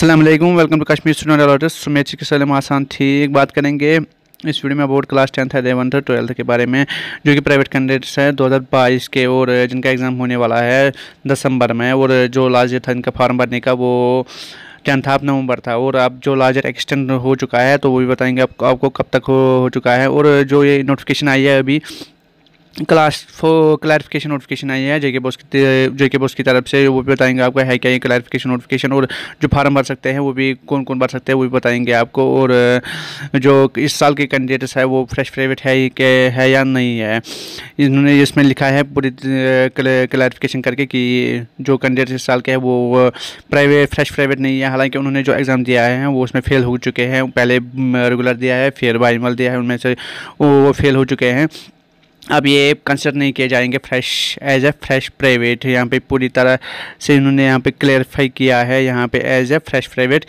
Aslam welcome to Kashmir student अलॉटर्स सुमेची की सलम आसान थी एक बात करेंगे इस वीडियो में बोर्ड क्लास टेंथ एलेवंथ और ट्वेल्थ के बारे में जो कि प्राइवेट कैंडिडेट्स हैं बाईस के और जिनका एग्ज़ाम होने वाला है दिसंबर में और जो लास्ट डेट था इनका फॉर्म भरने का वो टेंथ आप नवंबर था और अब जो लार्जर एक्सटेंड हो चुका है तो वो भी बताएंगे आपको आपको कब तक हो, हो चुका है और जो ये नोटिफिकेशन आई है अभी क्लास फो क्लैरिफिकेशन नोटिफिकेशन आई है जेके बॉस की जेके बॉस की तरफ से वो भी बताएंगे आपको है क्या ये क्लैरिफिकेशन नोटिफिकेशन और जो फार्म भर सकते हैं वो भी कौन कौन भर सकते हैं वो भी बताएंगे आपको और जो इस साल के कैंडिडेट्स है वो फ्रेश प्राइवेट है कि है या नहीं है इन्होंने इसमें लिखा है पूरी क्लैरिफिकेशन करके कि जो कैंडिडेट इस साल के हैं वो प्राइवेट फ्रेश प्राइवेट नहीं है हालांकि उन्होंने जो एग्ज़ाम दिया है वो उसमें फ़ेल हो चुके हैं पहले रेगुलर दिया है फिर बाइमल दिया है उनमें से वो फेल हो चुके हैं अब ये कंसिडर नहीं किए जाएंगे fresh as a fresh private यहाँ पे पूरी तरह से इन्होंने यहाँ पे क्लेरिफाई किया है यहाँ पे as a fresh private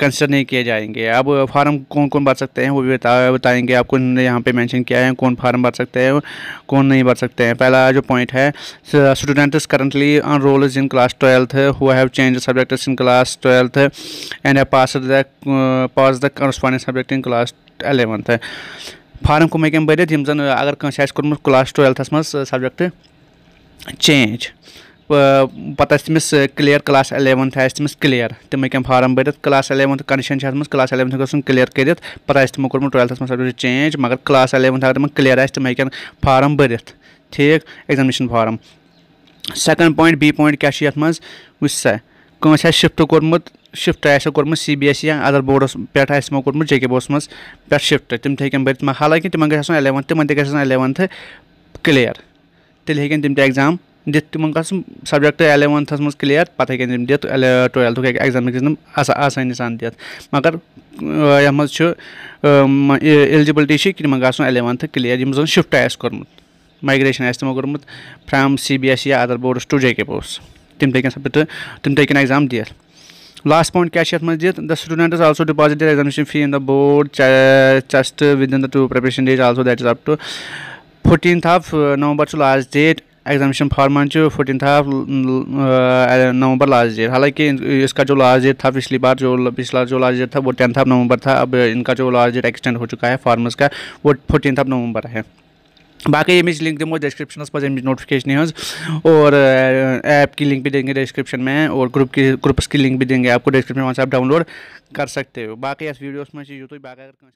consider नहीं किए जाएंगे अब फार्म कौन कौन भर सकते हैं वो भी बता बताएंगे आपको इन्होंने यहाँ पे मेंशन किया है कौन फार्म भर सकते हैं कौन नहीं भर सकते हैं पहला जो पॉइंट है students currently enrol roll in class twelfth who have change subject in class twelfth and pass the pass the corresponding subject in class eleventh form کو ہیکن بھرت یم زن اگر کنس آس کورمت کلاس ٹویلتھس مز سبجیکٹ چینج پتہ تمس کلیر کلاس الیونتھ آس تمس clear تم ہیکن فارم بھرت کلاس الیونتھ کنڈشن اتھ مز کلاس الیونتھ گھن کلیر کرت پتہ آس تمو کورمت ٹویلتھس مز سبجیکٹ چینج مگر کلاس الیونتھ اگر تم کلیر آس تم ہیکن فارم بھرت ٹھیک examination form second point B point کیا مز وچ سا कंस शिफ्ट कोर्मुत शिफ्ट आसो कोर्मुत सी बी एस या अदर बोर्डस पे आसमो कोर्मुत जे के बोस मज पे शिफ्ट तम हेकन भरत हालांकि तिम ग इलेवंथ तिम तक इलेवंथ क्लियर तेल हेकन तम एग्जाम दि तुम गन सब्जेक्ट इलेवंथस मज क्लियर पे हेकन तम दित टुवेल्थ एग्जाम आसानी सान दित मगर ये मज एलिजिबिलिटी कि गन इलेवंथ क्लियर यम शिफ्ट आस कोर्मुत माइग्रेशन आम कोर्मुत फ्राम सी बी एस या other boards to J K BOSE तम तक सब तम तक एग्जाम दिए लास्ट पॉइंट क्या यहाँ दी the students also deposit examination fee in the board chest within the two preparation days also that is up to fortieth of November to last date examination फार्मन fortieth of November last date हालांकि इसका जो last date था पिछली बार जो पिछला जो last date था वो टेंथ ऑफ नवंबर था अब इनका जो लास्ट डेट एक्सटेंड हो चुका है फार्मर्स का वो फोर्टीथ ऑफ नवंबर है बाकी इमेज लिंक देंगे डिस्क्रिप्शन पर इमेज नोटिफिकेशन हज और ऐप की लिंक भी देंगे डिस्क्रिप्शन में और ग्रुप की ग्रुप्स की लिंक भी देंगे आपको डिस्क्रिप्शन वहाँ से आप डाउनलोड कर सकते हो बाकी इस वीडियोस में चीज़ हो तो बाकी अगर